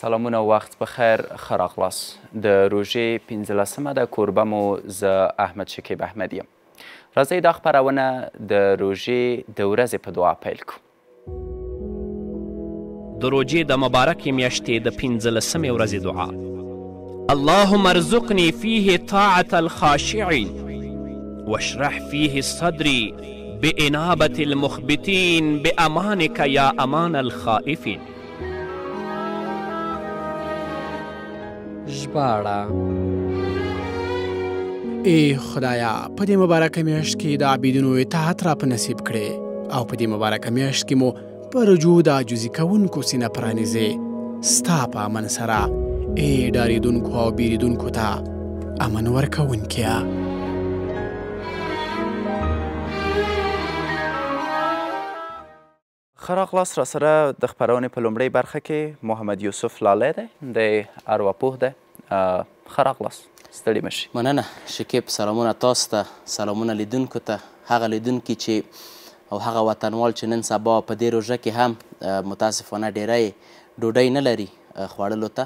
سلامونه وخت بخیر خراغلاس د روژې 15مه د کوربه مو زه احمد شکیب احمد یم راځئ دا خپرونه د روژې د ورځې په دعا پیل کړو د روژې د مبارکې میاشتې د 15مې ورځې دعا اللهم ارزقني فيه طاعة الخاشعين واشرح فيه صدري بإنابة المخبتين بأمانك يا أمان الخائفين ژباړه ای خدایا په دې مبارکه میاشت کې د عابدینو اطاعت را په نصیب کړې او په دې مبارکه میاشت کې مو په رجوع د عاجزي کوونکو سینه پرانیزې ستا په امن سره ای ډارېدونکو او بیریدونکو ته امن ورکوونکیه خراغ لاس را سره د خبرونې په لومړۍ برخه کې محمد یوسف لالی دی د ارواپوه دی خراغ لاس ستړي مشي مننه شکیب سلامونه تاسو ته سلامونه لیدونکو ته هغه لیدونکي چې او هغه وطنوال چې نن سبا په دې روژه کې هم متاسفانه ډیری ډوډۍ نه لري خوړلو ته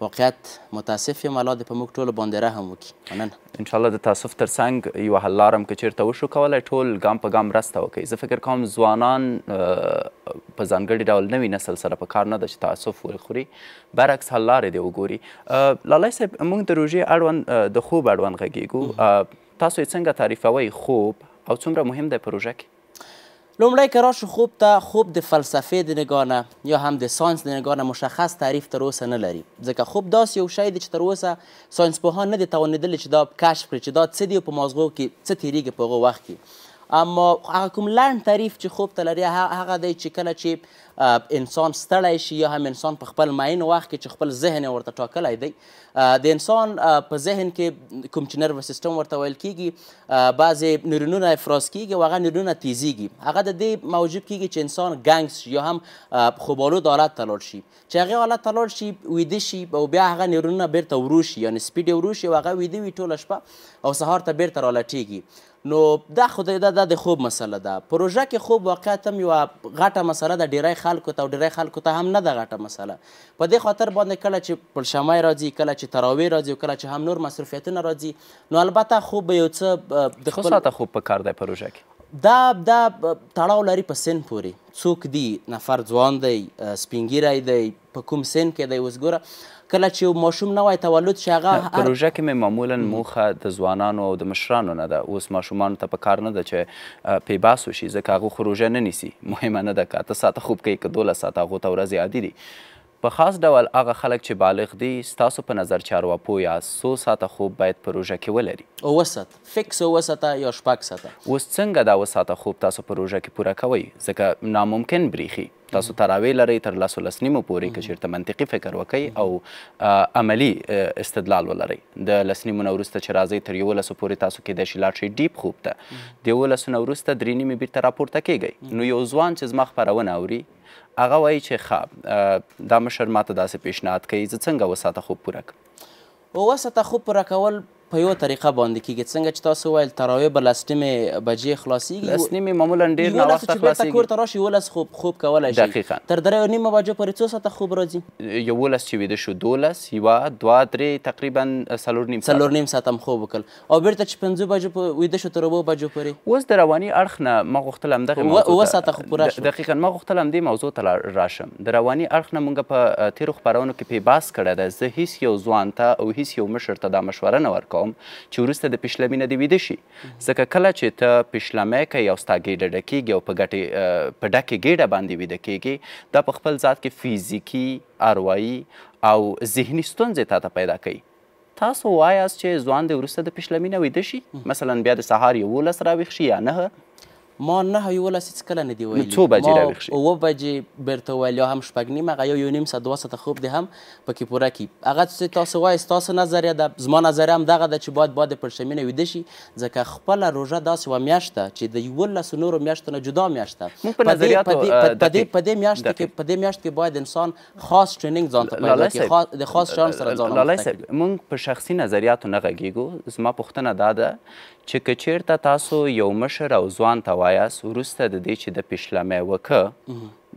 واقعیت متاسف یم الله دې په موږ ټولو باندې رحم وکړي مننه انشاءالله د تاسف تر څنګ یوه حل لاره هم که چېرته وشو کولی ټول ګام په ګام مرسته وکړي زه فکر کوم ځوانان په ځانګړي ډول نوي نسل سره په کار نه ده چې تعصف وخوري برعکس حل لارې دې وګوري لالی صاحب موږ د روژې اړوند د خوب اړوند غږیږو تاسو یې څنګه تعریفوئ خوب او څومره مهم دی په روژه کې لومړی که راشو خوب ته خوب د فلسفې د نگاه نه یا هم د ساینس د نگاه نه مشخص تعریف تر اوسه نه لري ځکه خوب داسې یو شی دی چې تر اوسه ساینسپوهان نه دي توانېدلی چې دا کشف کړي چې دا څه دی او په مازغو کې څه تیریږي په هغه وخت کې اما هغه کوم لنډ تعریف چې خوب ته لري هغه دی چې کله چې انسان ستړی شي یا هم انسان په خپل معین وخت کې چې خپل ذهن ورته ټاکلی دی د انسان په ذهن کې کوم چې نرو سیستم ورته ویل کیږي بعضې نیورونونه افراز کیږي او هغه نیورونونه تیزیږي هغه د دې موجب کیږي چې انسان ګنګس شي یا هم خوبالود حالت ته لاړ شي چې هغې حالت ته لاړ شي ویده شي او بیا هغه نیورونونه بیرته ورو شي یعنې سپیډ یې ورو شي او هغه ویده وي ټوله شپه او سهار ته بیرته رالټیږي نو دا خدای دا د خوب مسله ده پروژه کې خوب واقعیت هم یوه غټه مسله ده ډیری خلکو ته او ډیری خلکو ته هم نه ده غټه مسله په دې خاطر باندې کله چې پلشمی راځي کله چې تراوی راځي او کله چې هم نور مصروفیتونه راځي نو البته خوب به یو څه د خپل ساعته خوب په کار دی پروژه کې دا دا تړاو لري په سن پورې څوک دی نفر ځوان دی سپینګیری دی په کوم سن کې دی اوس ګوره کله چې ماشوم نوی تولد شي هغه پروژه کې مې معمولا موخه د ځوانانو او د مشرانو نه ده اوس ماشومانو ته په کار نه ده چې پیباس وشي ځکه هغه خروجه نه نیسي مهمه نه ده که اته ساعته خوب کوي که دوله ساعته هغو ته ورځې عادي دي په خاص ډول هغه خلک چې بالغ دي ستاسو په نظر چارواپو یا څو ساعته خوب باید پروژه کې ولري اوه ساعت فکس اوه ساعته یا شپږ ساعته اوس څنګه دا اوه ساعته خوب تاسو پروژه کې پوره کوئ ځکه ناممکن بریخي تاسو تراوی لري تر لاسو لس نیمو پورې که چېرته منطقي فکر وکړئ او عملی استدلال ولرئ د لس نیمو نه وروسته چې راځئ تر یولسو پورې تاسو کیدای شي لاړ شئ ډیپ خوب ته د یولسو نه وروسته درې نیمې بیرته راپورته کیږئ نو یو ځوان چې زما خپرونه اوري هغه وایي چې ښه دا مشر ماته داسې پیشنهاد کوي زه څنګه وساته خوب پوره کړم وساته خوب پوره کول په یو طریقه باندې کیږي څنګه چې تاسو ویل تراویح به لس نیمې بجې خلاصیږي لس نیمې معمولا ډېر ناوخته خلاصیږي کور ته راشي یولس خوب خوب کولی شي دقیقا تر دریو نیمه بجو پورې څو ساعته خوب راځي یولس چې ویده شو دولس یوه دوه درې تقریبا څلور نیم څلور نیم ساعت هم خوب وکړ او بیرته چې پنځو بجو ویده شو تر اوو بجو پورې اوس د رواني اړخ نه ما غوښتل همدغې اووه ساعته خو پوره شو دقیقا ما غوښتل همدې موضوع ته راشم د رواني اړخ نه موږ په تیرو خپرونو کې پې بحث کړی دی زه هیڅ یو ځوان ته او هیڅ یو مشر ته دا مشوره نه ورکوم کوم چې ورسته د پښلمینه دی ویده شي ځکه کله چې ته پښلمه کې یو ستاګې ډډکیږي او په ګټه په ډکه ګېډه باندې ویده کیږي دا په خپل ذات کې فزیکی اروایی او ذهني ستونزې تاته پیدا کوي تاسو وایاست چې ځوان د ورسته د پښلمینه ویده شي مثلا بیا د سهار یو لس راویښ شي یا نه ما نه یولس هیڅ کله نه دی ویلي څو بجې راویښ شي اوه بجې بیرته ویل یا هم شپږ نیم هغه یو یو نیم ساعت دوه ساعته خوب دی هم پکې پوره کړي هغه څه تاسو وایي ستاسو نظریه ده زما نظریه هم دغه ده چې باید باد پرشمینه ویده شي ځکه خپله روژه داسې یوه میاشت ده چې د یولسو نورو میاشتو نه جدا میاشت ده په دې میاشت کې په دې میاشت کې باید انسان خاص ټرینینګ ځان ته پیدا کړي د خاص شان سره ځان لالای صاحب موږ په شخصي نظریاتو نه غږیږو زما پوښتنه دا ده چې کچیرته تاسو یو مشر او ځوان ته وایاس وروسته د دې چې د پیشلمه وکه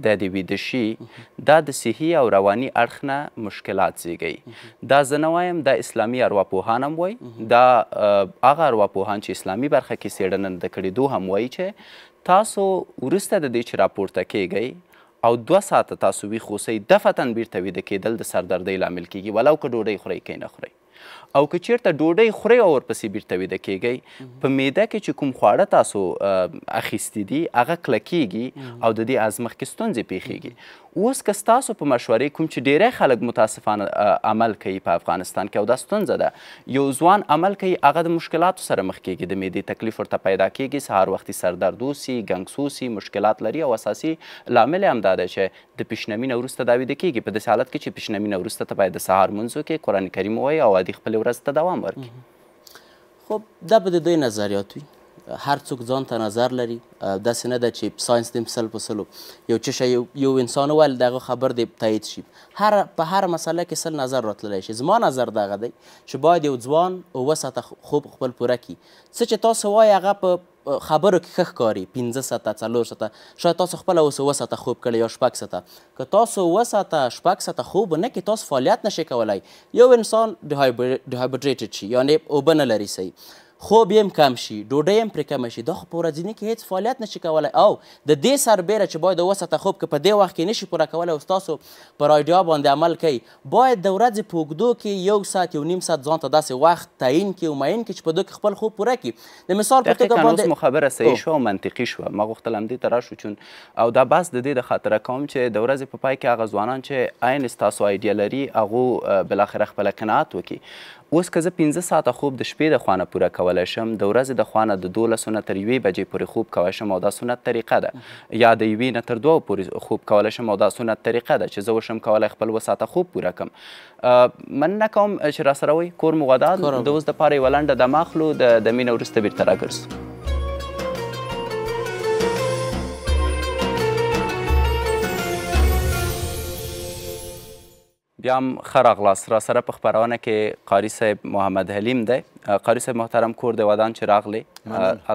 د دې ویده شي دا د صحي او رواني اړخ نه مشکلات زیږي دا زه نه وایم دا اسلامي ارواپوهان هم وایي دا هغه ارواپوهان چې اسلامي برخه کې څېړنه د کړېدو هم وایي چې تاسو وروسته د دې چې راپورته کیږئ او دوه ساعته تاسو ویښ اوسئ دفتن بیرته ویده کېدل د سردردۍ لامل کیږي ولو که ډوډۍ خورئ که نه خورئ او که چیرته ډوډۍ خوري او ورپسې بیرته ویده کیږئ په معده کې چې کوم خواړه تاسو اخیستی دي هغه کلکیږي او د دې از مخکې ستونزې پیښیږي اوس که ستاسو په مشورې کوم چې ډیری خلک متاسفانه عمل کوي په افغانستان کې او دا ستونزه ده یو ځوان عمل کوي هغه د مشکلاتو سره مخ کیږي د معدې تکلیف ورته پیدا کیږي سهار وختي سردرد وسي ګنګسوسي مشکلات لري او اساسي لامل هم دا ده چې د پیشنمینه وروسته دا ویده کیږي په داسې حالت کې چې پیشنمینه وروسته ته باید د سهار منځو کې قرآن کریم ووایي او لري خپل ورځ ته دوام ورکړي خب دا به د دوی نظریات وي هر څوک ځان ته نظر لري داسې نه ده چې ساینس دیم سل په سلو یو څه شی یو انسان وویل د هغه خبر دې تایید شي هر په هر مسله کې سل نظر راتللی شي زما نظر دغه دی چې باید یو ځوان اووه ساعته خوب خپل پوره کړي څه چې تاسو وایي هغه په خبرو کې ښه ښکاري پنځه ساعته څلور ساعته شاید تاسو خپله اوس اووه ساعته خوب کړی یا شپږ ساعته که تاسو اووه ساعته شپږ ساعته خوب ونه کې تاسو فعالیت نشئ کولی یو انسان ډیهایډریټډ شي یعنې اوبه نه لري صحیح خوب یې هم کم شي ډوډۍ هم پرې کمه شي دا خو په ورځني کې هیڅ فعالیت نشي کولی او د دې سربیره چې باید وسطه خوب که په دې وخت کې نشي پوره کولی او ستاسو پر آیډیا باندې عمل کوي باید د ورځې په اوږدو کې یو ساعت یو نیم ساعت ځان ته داسې وخت تعین کړي او معین کړي چې په دوی کې خپل خوب پوره کړي د مثال په توګه باندې مو خبره صحیح شوه او منطقي شوه ما غوښتل همدې ته راشو چون او دا بس د دې د خاطره کوم چې د ورځې په پای کې هغه ځوانان چې عین ستاسو آیډیا لري هغو بالاخره خپله قناعت وکړي اوس که زه پنځه ساعته خوب د شپې د خوانه پوره کولی شم د ورځې د خوانه د دولسو نه تر یوې بجې پورې خوب کولی شم او دا سنت طریقه ده یا د یوې نه تر دوو پورې خوب کولی شم او دا سنت طریقه ده چې زه وشم کولی خپل اووه ساعته خوب پوره کړم مننه کوم چې راسره وایي کور مو ودان د اوس دپاره یوه لنډه دمه اخلو د مینه وروسته بېرته راګرځو بیا هم ښه راغلاست را سره په خپرونه کې قاري صاحب محمد حلیم دی قاري صاحب محترم کور دی ودان چې راغلی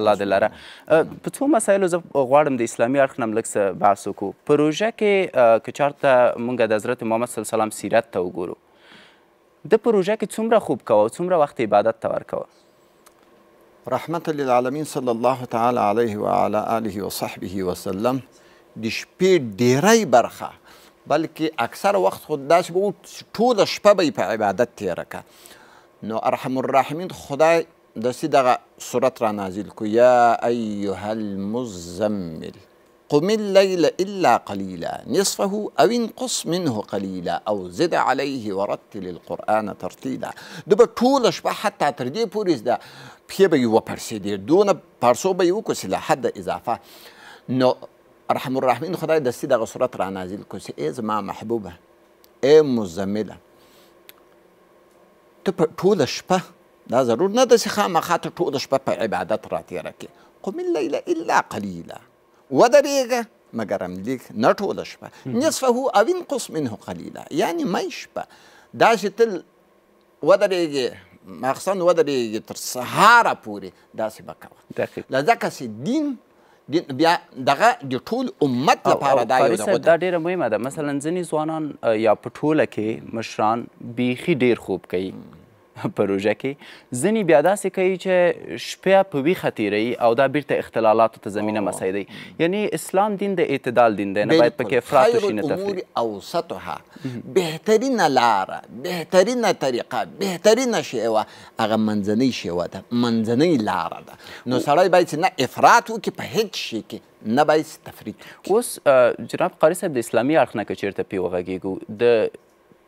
الله دې لره په څو مسایلو زه غواړم د اسلامي اړخ نه هم لږ څه بحث وکړو پروژه کې که چېرته موږ د حضرت محمد صلی سلم سیرت ته وګورو د پروژه کې څومره خوب کوه څومره وخت عبادت ته ورکوه رحمت للعالمین صلی الله تعالی علیه وعلى آله وصحبه وسلم د شپې ډیری برخه بلکې اکثر وخت خود داسې به و ټوله شپه به یې په عبادت تیره که نو ارحم الراحمین خدای داسې دغه صورت را نازل کو یا ایها المزمل قم الليل إلا قليلا نصفه أو انقص منه قليلا أو زد عليه ورتل القرآن ترتيلا دبا طول شبه حتى تردي پوریز دا پیه به یو پرسیدیر دونه پرسو به یو کسله حد اضافه نو ارحم الراحمین خدای دستی دغه صورت را نازل کو چې ای زما محبوبه ای مزمله ته په ټوله شپه دا ضرور نه ده چې خامخا ته ټوله شپه په عبادت را تېره کړې قم اللیل الا قلیلا ودرېږه مګر هملیک نه ټوله شپه نصفه او انقص منه قلیلا یعنې مۍ شپه داسې تل ودرېږې مخصن ودرېږې تر سهاره پورې داسې به کوه ځکه چې دین بیا دغه د ټول امت لپاره دا یو دغه دا ډیره مهمه ده مثلا ځینې ځوانان یا په ټوله کې مشران بیخي ډیر خوب کوي پروژه کې ځینې بیا داسې کوي چې شپه په ویښه تیروي او دا بیرته اختلالاتو ته زمینه مسایدي یعنی اسلام دین د اعتدال دین دی نه باید پکې افراط وشي نه تفریط اوسطها بهترینه لاره بهترینه طریقه بهترینه شیوه هغه منځنۍ شیوه ده منځنۍ لاره ده نو سړی باید نه افراط وکړي په هیڅ شي کې نه باید تفریط اوس جناب قاری صاحب د اسلامي اړخ نه که چېرته پې وغږېږو د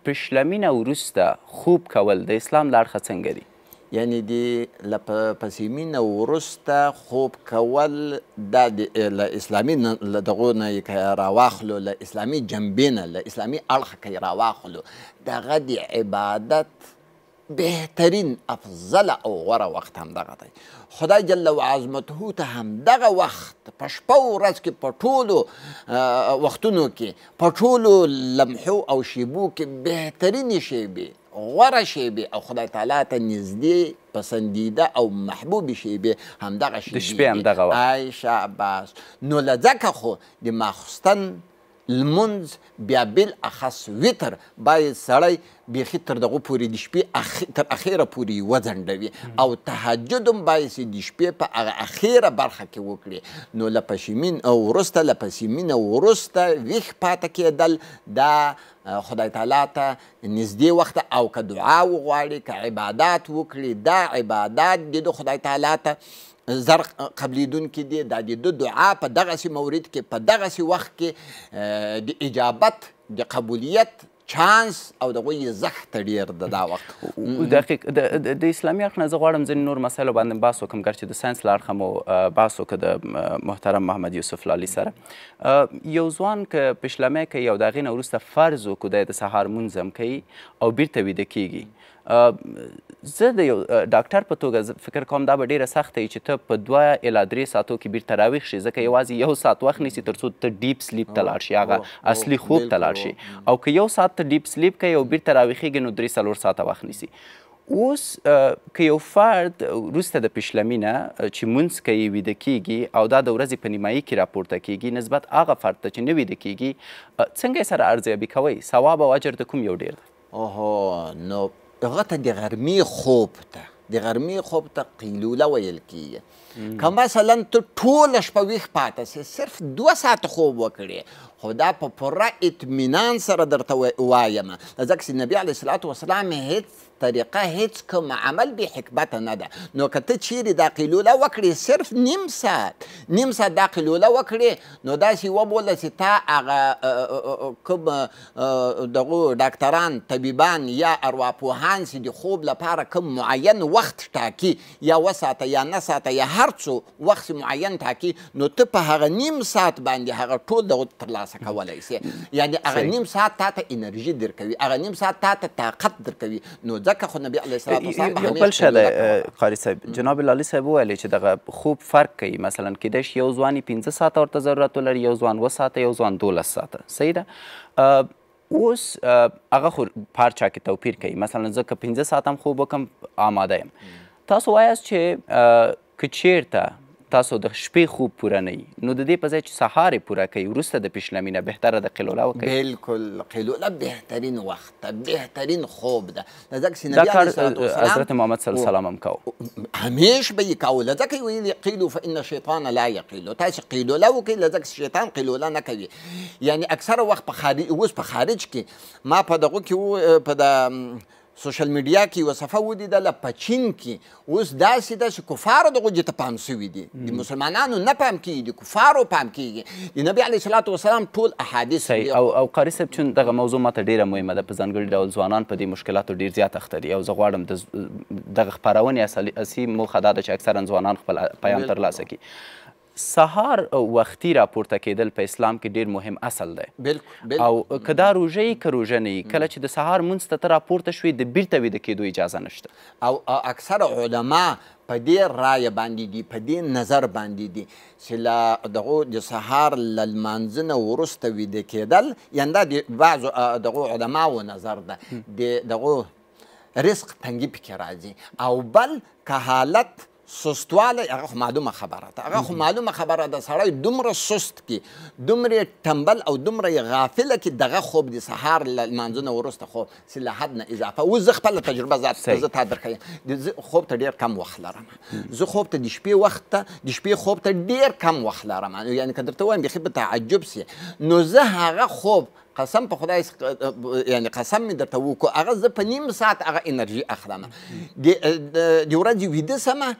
پښلمینه وروسته خوب کول د اسلام لارخه څنګه دي یعنی د لپ پسیمینه وروسته خوب کول د د اسلامي دغه نه راواخلو ل اسلامي جنبینه ل اسلامي اړخ کې راواخلو دغه د عبادت بهترین افضل او غوره وخت همدغه دی خدای جل و عظمته ته همدغه وخت په شپه ورځ کې په ټولو وختونو کې په ټولو لمحو او شیبو کې بهترینې شیبې غوره شیبې او خدای تعالی ته نږدې پسندیده او محبوب شیبې همدغه شیبې د شپې همدغه وخت ای شاباس نو له ځکه خو د ماخوستن لمونځ بیا بالاخص ویتر باید سړی بیخي تر دغو پورې د شپې اخ... تر اخیره پورې وځنډوي او تهجد هم باید د شپې په هغه اخیره برخه کې وکړي نو له پشیمین وروسته له پسیمینه وروسته ویښ پاته کېدل دا خدای تعالی ته نږدې وخت او که دعا وغواړي که عبادات وکړي دا عبادات دي د خدای تعالی ته زر قبلیدونکي دي دا د دعا په دغسې مورد کې په دغسې وخت کې د اجابت د قبولیت چانس او د غوی زخت ډیر د دا وخت دقیق د اسلامي اخ نه غواړم ځین نور مسایل باندې باسو کوم ګرځي د ساينس لار خمو باسو ک د محترم محمد یوسف لالي سره یو ځوان ک پښلمه ک یو دغه نورسته فرض کو د سهار منځم کوي او بیرته وید کیږي زه د یو ډاکټر په توګه فکر کوم دا به ډیره سخته وي چې ته په دوه الا درې ساعتو کې بیرته راویښ شي ځکه یوازې یو ساعت وخت نیسي تر څو ته ډیپ سلیپ ته لاړ شي هغه اصلي خوب ته لاړ شي او که یو ساعت ته ډیپ سلیپ کوي او بیرته راویښېږي نو درې څلور ساعته وخت نیسي اوس که یو فرد وروسته د پیشلمي نه چې مونځ کوي ویده کیږي او دا د ورځې په نیمایي کې راپورته کیږي نسبت هغه فرد ته چې نه ویده کیږي څنګه یې سره ارزیابي کوئ ثواب او اجر د کوم یو ډېر دی اوهو نو دغه ته د غرمې خوب ته د غرمې خوب ته قیلوله ویل کیږي که مثلا ته ټوله شپه ویښ پاتې سې صرف دوه ساعته خوب وکړې خو دا په پوره اطمینان سره درته وایم ځکه چې نبي علیه صلات وسلام هیڅ طریقه هیڅ کوم عمل بې حکمته نه ده نو که ته چیرې دا قیلوله وکړې صرف نیم ساعت نیم ساعت دا قیلوله وکړې نو داسې وبوله چې تا هغه کوم دغو ډاکتران طبیبان یا ارواپوهان چې د خوب لپاره کوم معین وخت ټاکي یا وساته یا نه ساته یا هر څو وخت معین ټاکي نو ته په هغه نیم ساعت باندې هغه ټول دغو ترلاسه ترلاسه کولای سي یعنی هغه نیم ساعت تا ته انرژي درکوي هغه نیم ساعت تا ته طاقت درکوي نو ځکه خو نبی علیه السلام یو بل شه دی قاری صاحب جناب لالي صاحب وویلې چې دغه خوب فرق کوي مثلا کیدای شي یو ځوان یې پنځه ساعته ورته ضرورت ولري یو ځوان اوه ساعته یو ځوان دولس ساعته صحیح ده اوس هغه خو پارچا کې توپیر کوي مثلا زه که پنځه ساعت هم خوب وکم آماده یم تاسو وایاست چې که چیرته تاسو د شپې خوب پوره نه نو د دې په ځای چې سهار یې پوره کوي وروسته د پیشلمینه بهتره د قلوله وکړي بالکل قلوله بهترین وخت ده بهترین خوب ده دا ځکه چې نبي علیه حضرت محمد صلی الله علیه وسلم هم کوو همیش به یې کوو له ځکه یې ویلي قیلو فان شیطان لا یقیلو تاسې قیلوله وکړئ له ځکه شیطان قیلوله نه کوي یعنی اکثره وخت په خارج اوس په خارج کې ما په دغو کې په د سوشل میډیا کې یوه صفحه ولیدله په چین کې اوس داسې ده چې کفارو دغو دې ته پام سوي دي د مسلمانانو نه پام کیږي د کفارو پام کیږي د نبي علیه صلات وسلام ټول احادیث او او قاري صاحب چون دغه موضوع ماته ډیره مهمه ده په ځانګړي ډول ځوانان په دې مشکلاتو ډیر زیات اخته دي او زه غواړم دغه خپرونې اصلي موخه دا ده چې اکثرا ځوانان خپل پیام ترلاسه کړي سهار وختي راپورته کېدل په اسلام کې ډیر مهم اصل دی بلکل بلکل او که دا روژه یي که روژه نه یي کله چې د سهار مونځ ته ته راپورته شوې د بیرته ویده کېدو اجازه نشته او اکثر علما په دې رایه باندې دي په دې نظر باندې دي چې له دغو د سهار له لمانځه نه وروسته ویده کېدل یعنې دا د بعضو دغو علماو نظر ده د دغو رزق تنګي پکې راځي او بل که حالت سستوالی هغه خو معلومه خبره ده هغه خو معلومه خبره ده سړی دومره سست کی دومره ټمبل او دومره غافله کی دغه خوب د سهار له لمانځه وروسته خو سي له حد نه اضافه و زه خپله تجربه زه زه تا درښیم زه خوب ته ډېر کم وخت لرم زه خوب ته د شپې وخت ته د شپې خوب ته ډېر کم وخت لرم یعنی که درته وایم بیخي به تعجب سي نو زه هغه خوب قسم په خدای یعنی قسم می درته وکړو هغه زه په نیم ساعت هغه انرژي اخلم د ورځې ویده سمه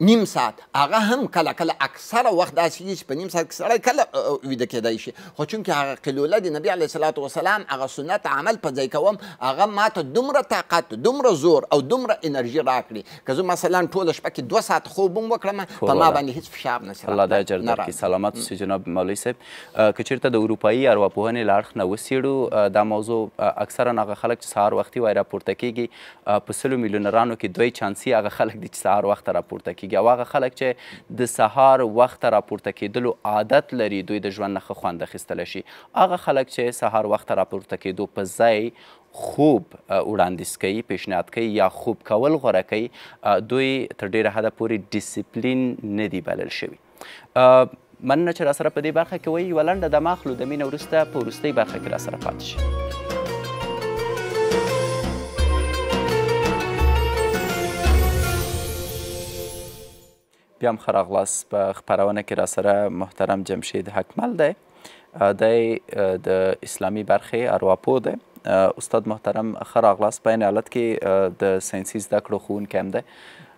نیم ساعت هغه هم کله کله اکثره وخت داسې وي چې په نیم ساعت کې سړی کله ویده کېدی شي خو چونکې هغه قلوله د نبي علیه صلات وسلام هغه سنت عمل په ځای کوم هغه ما ته دومره طاقت دومره زور او دومره انرژي راکړي که زه مثلا ټوله شپه کې دوه ساعت خوب هم وکړم په ما باندې هېڅ فشار نسي الله دا اجر درکړي سلامت اوسئ جناب مولوي صاحب که چېرته د اروپایي ارواپوهنې له اړخ نه وڅېړو دا موضوع اکثرا هغه خلک چې سهار وختي وایي راپورته کېږي په سلو میلیونرانو کې دوی چانسي هغه خلک دي چې سهار وخته راپورته کېږي کیږي او هغه خلک چې د سهار وخت راپورته کېدلو عادت لري دوی د ژوند نه خوند اخیستلی شي هغه خلک چې سهار وخت راپورته کېدو په ځای خوب وړاندیز کوي پیشنهاد کوي یا خوب کول غوره کوي دوی تر ډیره حده پورې ډیسپلین نه دي بلل شوي مننه چې راسره په دې برخه کې وایي یوه لنډه دمه اخلو د مینې وروسته په وروستۍ برخه کې راسره پاتې شي بیا هم ښه راغلاست په خپرونه کې راسره محترم جمشید حکمل دی دی د اسلامي برخې ارواپو دی استاد محترم ښه راغلاست په این حالت کې د ساینسي زده کړو ښوونکی هم دی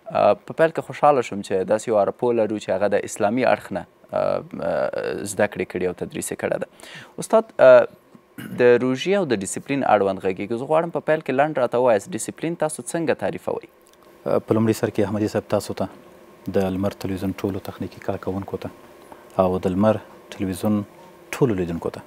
په پیل کې خوشحاله شوم چې داسې یو ارواپو لرو چې هغه د اسلامي اړخ نه زده کړې کړي او تدریس یې کړی ده استاد د روژې او د ډیسپلین اړوند غږیږي زه غواړم په پیل کې لنډ راته ووایاست ډیسپلین تاسو څنګه تعریفوئ په لومړي سر کې احمدي صاحب تاسو ته د لمر تلویزیون ټولو تخنیکی کارکونکو ته او د لمر تلویزیون ټولو لیدونکو ته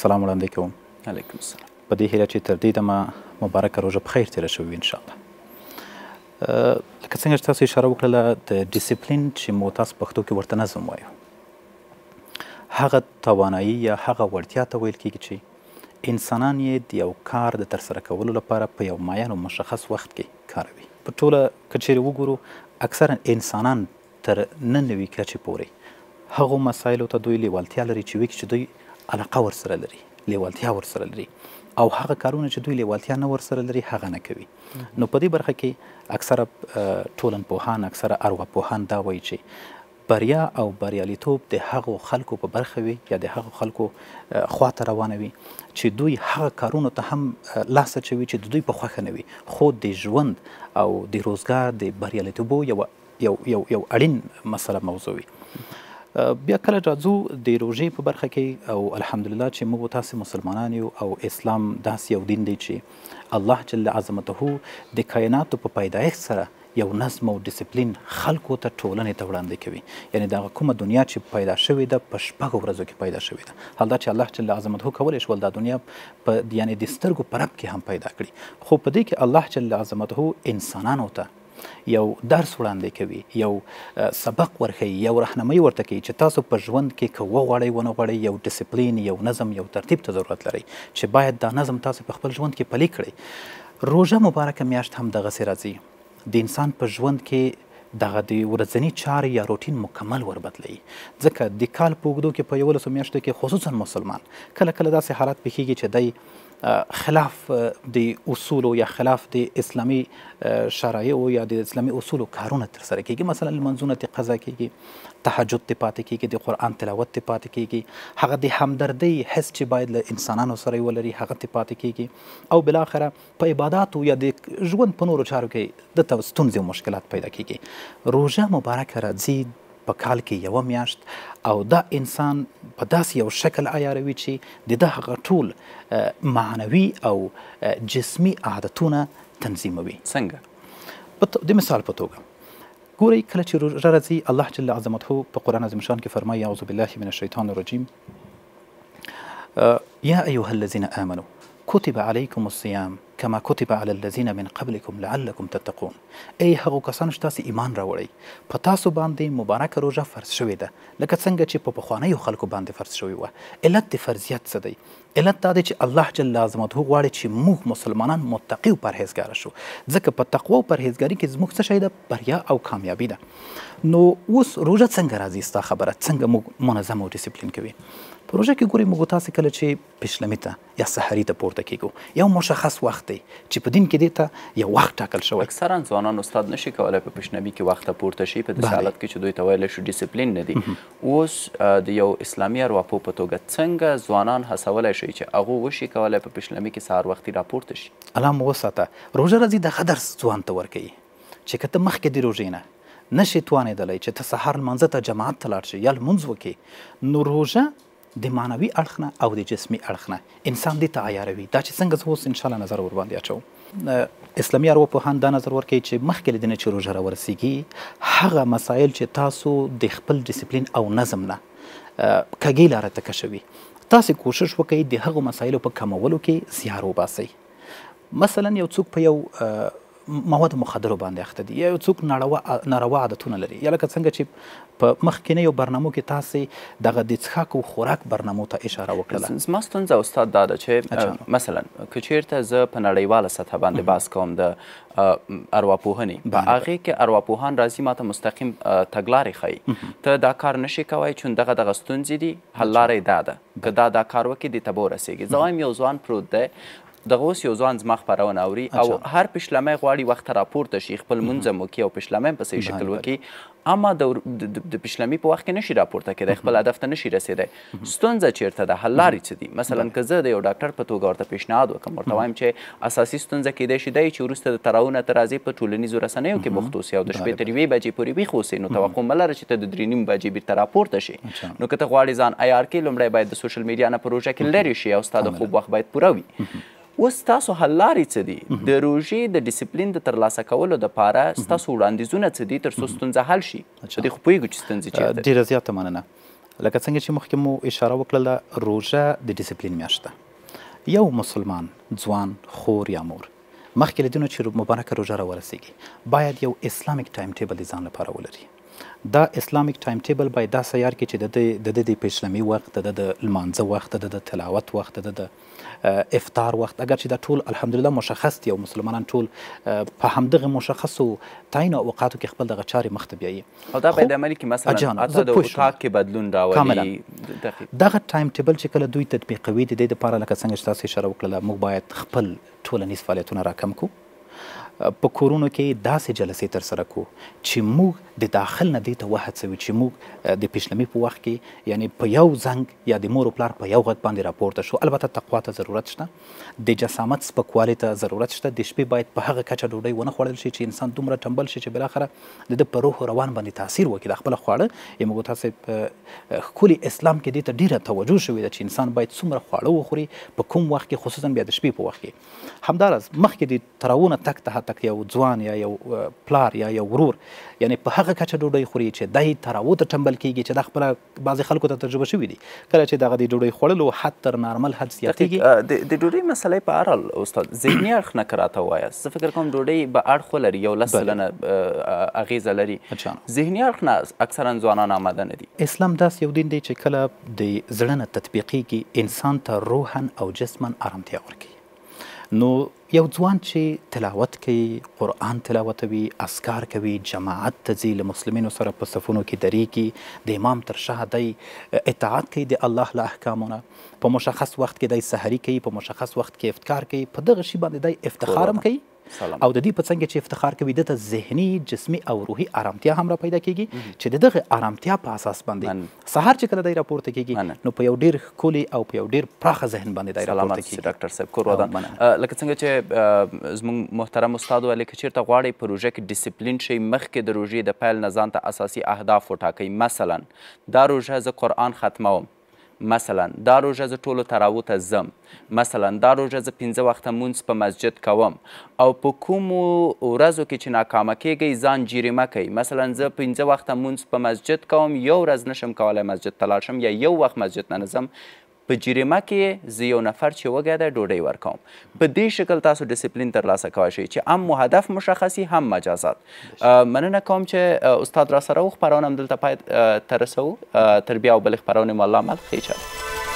سلام وړاندې کوم علیکم السلام په دې هیله چې تر دې دمه مبارکه روژه په خیر تیره شوې ان شاء الله لکه څنګه چې تاسو اشاره وکړله د ډیسپلین چې مو تاسو پښتو کې ورته نظم وایو هغه توانایی یا هغه وړتیا ته ویل کېږي چې انسانان یې د یو کار د ترسره کولو لپاره په یو معین او مشخص وخت کې کاروي په ټوله که چیرې وګورو اکثرا انسانان تر ننوي کچې پورې هغو مسایلو ته دوی لیوالتیا لري چې وکړي چې دوی علاقه ورسره لري لیوالتیا ورسره لري او هغه کارونه چې دوی لیوالتیا نه ورسره لري هغه نه کوي نو په دې برخه کې اکثره ټولنپوهان اکثره ارواپوهان دا وایي چې بریا او بریالیتوب د هغو خلکو په برخه وي یا د هغو خلکو خواته روانه وي چې دوی هغه کارونو ته هم لاس اچوي چې د دوی په خوښه نه وي خو د ژوند او د روزګار د بریالیتوبو یو یو یو یو اړین مسله موضوع وي بیا کله راځو د روژې په برخه کې او الحمدلله چې موږ تاسو مسلمانان یو او اسلام داس یو دین دی چې الله جل عظمته د کائناتو په پا پیدایښت سره یو نظم او ډیسپلین خلکو ته ټولنې ته وړاندې کوي یعنی دا کومه دنیا چې پیدا شوې ده په شپږو ورځو کې پیدا شوې ده حال دا چې الله جل عظمت هو کولی شول دا دنیا په یعنی د سترګو پرب کې هم پیدا کړي خو په دې کې الله جل عظمت هو انسانانو ته یو درس وړاندې کوي یو سبق ورخی یو راهنمایي ورته کوي چې تاسو په ژوند کې که وغواړئ ونه غواړئ یو ډیسپلین یو نظم یو ترتیب ته ضرورت لري چې باید دا نظم تاسو په خپل ژوند کې پلی کړئ روژه مبارکه میاشت هم دغسې راځي د انسان په ژوند کې دغه د ورځنی چارې یا روټین مکمل وربدلوي ځکه د کال په اوږدو کې په یولسو میاشتو کې خصوصا مسلمان کله کله داسې حالت پېښېږي چې دی خلاف د اصول یا خلاف د اسلامي شرایع او یا د اسلامي اصول کارونه تر سره کیږي مثلا منځونه ته قضا کیږي تهجد ته پاتې کیږي د قران تلاوت ته پاتې کیږي هغه د همدردی حس چې باید له انسانانو سره ولري هغه ته پاتې کیږي او بل اخره په عبادت او یا د ژوند په نورو چارو کې د ستونزې او مشکلات پیدا کیږي روژه مبارک راځي په کال کې یو میاشت او دا انسان په داس یو شکل عیاروي چې د ده هغه ټول معنوي او جسمی عادتونه تنظیموي څنګه د مثال په توګه ګورئ کله چې راځي الله جل عظمته په قرآن عظیم شان کې فرمایي اعوذ بالله من الشیطان الرجیم یا ایها الذین آمنوا كتب عليكم الصيام کما کتب علی الذین من قبلکم لعلکم تتقون ای هغه کسان چې تاسو ایمان راوړی په تاسو باندې مبارک روزه فرض شوې ده لکه څنګه چې په پخوانیو خلکو باندې فرض شوې وه علت د فرضیت څه دی علت دا دی چې الله جل عظمته غواړي چې موږ مسلمانان متقی او پرهیزګار شو ځکه په تقوا او پرهیزګاری کې زموږ څه شی ده بریا او کامیابی ده نو اوس روزه څنګه راځي ستا خبره څنګه موږ منظم او ډیسپلین کوي پروژه کې ګوري موږ تاسو کله چې پښلمې ته یا سحری ته پورته کیږو یو مشخص وخت دی چې په دین کې دی ته یو وخت ټاکل شوی اکثرا ځوانان استاد نشي کولای په پښنبي کې وخت پورته شي په داسې حالت کې چې دوی ته ویل شو ډیسپلین نه دی اوس د یو اسلامي ارواپو په توګه څنګه ځوانان هڅولای شي چې هغه وشي کولای په پښلمي کې سهار وختي راپورته شي الهام وساته روزه راځي د قدر ځوان ته ورکي چې کته مخکې دی روزه نه نشي توانېدلی چې ته سهار لمانځه ته جماعت ته لاړ شي یا لمونځ وکړې نو روژه د مانوي اړخ نه او د جسمي اړخ نه انسان دې ته عیاروي دا چې څنګه زه اوس ان شاء الله نظر ور باندې اچوم اسلامي ارواپوهان دا نظر ورکوي چې مخکې له دې نه چې روژه راورسیږي هغه مسایل چې تاسو د خپل ډسپلین او نظم نه کږې لاره ته کشوي تاسو کوشش وکړئ د هغو مسایلو په کمولو کې زیار وباسئ مثلا یو څوک په یو مواد مخدرو باندې اخته دي یو څوک ناروا ناروا عادتونه لري یا لکه څنګه چې په مخکینه یو برنامه کې تاسو دغه د څښاک او خوراک برنامه ته اشاره وکړه زما ستونزه استاد دا ده چې مثلا که چیرته زه په نړیواله سطح باندې باس کوم د ارواپوهنې په هغې کې ارواپوهان راځي ما ته مستقیم تګلارې ښیي ته دا کار نشي کوی چون دغه دغه ستونزې دي حل لاره یې دا ده که دا دا کار وکړي دې ته به ورسېږي زه وایم یو ځوان پروت دی دغه اوس یو ځوان زما خپرونه اوري او هر پښلمه غواړي وخت راپورته شي خپل منځ مو کې او پښلمه په صحیح شکل وکي اما د پښلمې په وخت کې نشي راپورته کېدای خپل هدف ته نشي رسیدای ستونزه چیرته ده حل لارې څه دي مثلا که زه د یو ډاکټر په توګه ورته پیشنهاد وکم ورته وایم چې اساسي ستونزه کېدای شي دی چې وروسته د تراونه تر راځي په ټولنیزو رسنیو کې بوخت اوسي او د شپې تر یوې بجې پورې ویښ اوسي نو توقع مه لره چې ته د درې نیم بجې بیرته راپورته شي نو که ته غواړې ځان آی آر کې لومړی باید د سوشل میډیا نه پروژه کې لرې شي او ستا د خوب وخت باید پوره وي اوس تاسو حل لارې څه دي د روژې د ډیسپلین د ترلاسه کولو دپاره ستاسو وړاندیزونه څه دي تر څو ستونزه حل شي په دې خو پوهېږو چې ستونزې چېرته ډېره زیاته مننه لکه څنګه چې مخکې مو اشاره وکړله روژه د ډیسپلین میاشت ده یو مسلمان ځوان خور یا مور مخکې له دینو چې مبارکه روژه راورسیږي باید یو اسلامیک ټایم ټیبل د ځان لپاره ولري دا اسلامیک ټایم ټیبل باید دا سیار کې چې د د د په اسلامي وخت د د لمانځه وخت د د تلاوت وخت د د افطار وخت اگر چې دا ټول الحمدلله مشخص دي او مسلمانان ټول په همدغه مشخصو تعین او اوقاتو کې خپل دغه چارې مخته بیایي او دا په عملی کې مثلا اته د اوقات کې بدلون راولي دغه ټایم ټیبل چې کله دوی تطبیقوي د دې لپاره لکه څنګه چې تاسو اشاره وکړه موږ باید خپل ټولنیز فعالیتونه راکم کړو په کورونو کې داسې جلسې تر سره کو چې موږ د داخل نه دی ته وهڅوي چې موږ د پیشلمي په وخت کې یعنی په یو زنګ یا د مور او پلار په یو غږ باندې راپورته شو البته تقوا ته ضرورت شته د جسامت سپکوالي ته ضرورت شته د شپې باید په هغه کچه ډوډۍ ونه خوړل شي چې انسان دومره ټمبل شي چې بل اخره د په روح روان باندې تاثیر وکړي د خپل خواړه یمغو تاسو خولي اسلام کې دې ته ډیره توجه شوې ده چې انسان باید څومره خواړه وخوري په کوم وخت کې خصوصا بیا د شپې په وخت کې همدارس مخکې د تراونه تک ته راتک یو ځوان یا یو پلار یا یو ورور یعنی په هغه کچه ډوډۍ خوري چې دای تراو ته ټمبل کیږي چې د خپل بعضی خلکو ته تجربه شوې دي کله چې دغه د ډوډۍ خوړلو حد تر نارمل حد زیاتېږي د ډوډۍ مسلې په اړه استاد ذهني اړخ نه راته وایه زه فکر کوم ډوډۍ به اړخ لري یو لس سلنه اغیزه لري ذهني اړخ نه اکثرا ځوانان آماده نه دي اسلام داس یو دین دی چې کله د زړه نه تطبیقېږي انسان ته روحن او جسمن ارامتیا ورکوي نو یو ځوان چې تلاوت کوي قرآن تلاوتوي اسکار کوي جماعت ته ځي له مسلمانو سره په صفونو کې درېږي د امام تر شا دی اطاعت کوي د الله له احکامونه په مشخص وخت کې دی سحري کوي په مشخص وخت کې افتکار کوي په دغه شی باندې دی افتخارم کوي سلام. او د دې په څنګه چې افتخار کوي د ته ذهني جسمي او روحي آرامتیا هم را پیدا کیږي چې د دغه آرامتیا په اساس باندې سهار چې کله دی راپورته کیږي نو په یو ډیر ښکلي او په یو ډیر پراخه ذهن باندې دی راپورته کیږي ډاکټر صاحب کورودان لکه څنګه چې زموږ محترم استاد ویلي چې چیرته غواړي پروژه کې ډیسپلین شي مخکې د روژې د پیل نه ځان ته اساسي اهداف وټاکئ مثلا دا روژه زه قرآن ختموم مثلا دا روژه زه ټولو تراو ته ځم مثلا دا روژه زه پنځه وخته مونځ په مسجد کوم او په کومو ورځو کې چې ناکامه کیږئ ځان جریمه کوئ مثلا زه پنځه وخته مونځ په مسجد کوم یو ورځ نشم کولی مسجد ته لاړ شم یا یو وخت مسجد نه نه ځم په جریمه کې زه یو نفر چې وږی دی ډوډۍ ورکوم په دې شکل تاسو ډسپلین ترلاسه کوی شئ چې هم هدف مشخصي هم مجازات مننه کوم چې استاد را سره و خپرونم دلته پای ته رسوو تر بیا او بلې خپرونې مو الله مل خیچه